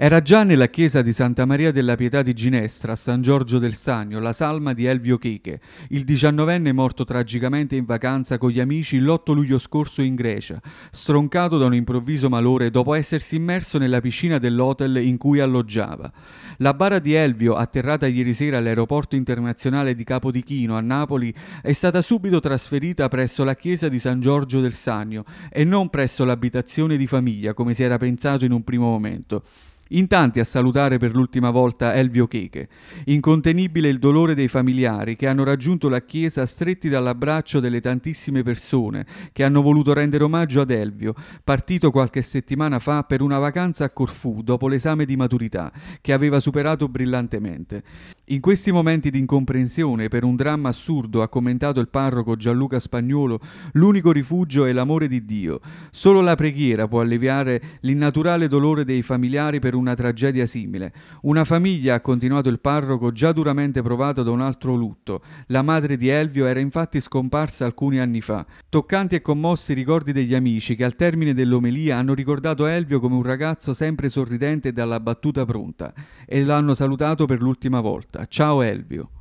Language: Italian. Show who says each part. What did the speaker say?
Speaker 1: Era già nella chiesa di Santa Maria della Pietà di Ginestra, a San Giorgio del Sagno, la salma di Elvio Cheche, il diciannovenne morto tragicamente in vacanza con gli amici l'8 luglio scorso in Grecia, stroncato da un improvviso malore dopo essersi immerso nella piscina dell'hotel in cui alloggiava. La bara di Elvio, atterrata ieri sera all'aeroporto internazionale di Capodichino a Napoli, è stata subito trasferita presso la chiesa di San Giorgio del Sagno e non presso l'abitazione di famiglia come si era pensato in un primo momento. In tanti a salutare per l'ultima volta Elvio Cheche. Incontenibile il dolore dei familiari che hanno raggiunto la chiesa stretti dall'abbraccio delle tantissime persone che hanno voluto rendere omaggio ad Elvio, partito qualche settimana fa per una vacanza a Corfù dopo l'esame di maturità che aveva superato brillantemente. In questi momenti di incomprensione per un dramma assurdo, ha commentato il parroco Gianluca Spagnolo, l'unico rifugio è l'amore di Dio. Solo la preghiera può alleviare l'innaturale dolore dei familiari per una tragedia simile. Una famiglia, ha continuato il parroco, già duramente provata da un altro lutto. La madre di Elvio era infatti scomparsa alcuni anni fa. Toccanti e commossi i ricordi degli amici che al termine dell'omelia hanno ricordato Elvio come un ragazzo sempre sorridente e dalla battuta pronta e l'hanno salutato per l'ultima volta. Ciao Elvio.